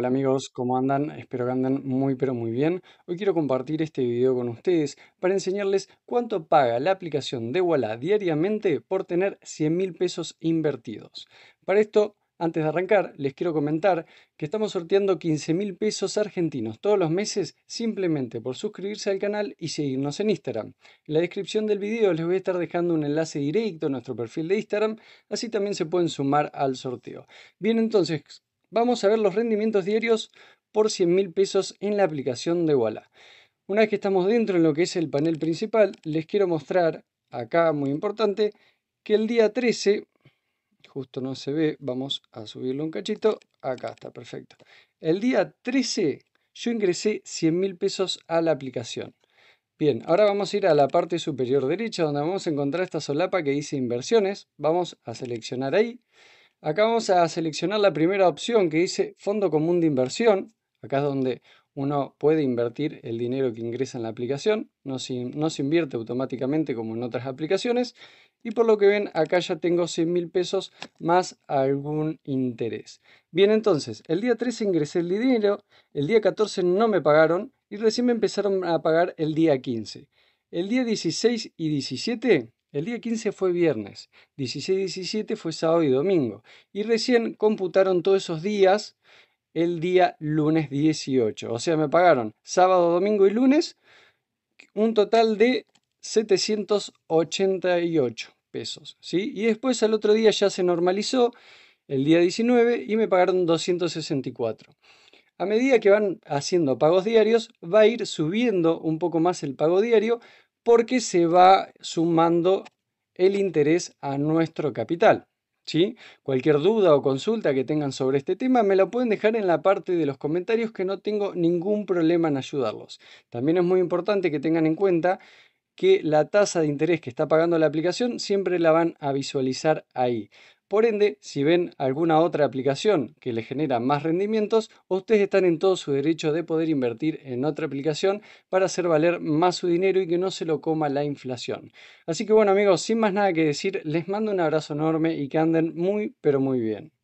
Hola amigos, ¿cómo andan? Espero que anden muy pero muy bien. Hoy quiero compartir este video con ustedes para enseñarles cuánto paga la aplicación de Walla diariamente por tener 100 mil pesos invertidos. Para esto, antes de arrancar, les quiero comentar que estamos sorteando 15 mil pesos argentinos todos los meses simplemente por suscribirse al canal y seguirnos en Instagram. En la descripción del video les voy a estar dejando un enlace directo a nuestro perfil de Instagram, así también se pueden sumar al sorteo. Bien, entonces, vamos a ver los rendimientos diarios por 100 mil pesos en la aplicación de Walla. Una vez que estamos dentro en lo que es el panel principal, les quiero mostrar acá, muy importante, que el día 13, justo no se ve, vamos a subirlo un cachito, acá está, perfecto. El día 13 yo ingresé 100 mil pesos a la aplicación. Bien, ahora vamos a ir a la parte superior derecha donde vamos a encontrar esta solapa que dice inversiones. Vamos a seleccionar ahí. Acá vamos a seleccionar la primera opción que dice Fondo Común de Inversión. Acá es donde uno puede invertir el dinero que ingresa en la aplicación, no se, no se invierte automáticamente como en otras aplicaciones. Y por lo que ven, acá ya tengo 100 mil pesos más algún interés. Bien, entonces, el día 13 ingresé el dinero, el día 14 no me pagaron y recién me empezaron a pagar el día 15. El día 16 y 17 el día 15 fue viernes, 16 y 17 fue sábado y domingo, y recién computaron todos esos días el día lunes 18. O sea, me pagaron sábado, domingo y lunes un total de 788 pesos, ¿sí? Y después al otro día ya se normalizó el día 19 y me pagaron 264. A medida que van haciendo pagos diarios, va a ir subiendo un poco más el pago diario porque se va sumando el interés a nuestro capital. si Cualquier duda o consulta que tengan sobre este tema me la pueden dejar en la parte de los comentarios que no tengo ningún problema en ayudarlos. También es muy importante que tengan en cuenta que la tasa de interés que está pagando la aplicación siempre la van a visualizar ahí. Por ende, si ven alguna otra aplicación que les genera más rendimientos, ustedes están en todo su derecho de poder invertir en otra aplicación para hacer valer más su dinero y que no se lo coma la inflación. Así que bueno amigos, sin más nada que decir, les mando un abrazo enorme y que anden muy pero muy bien.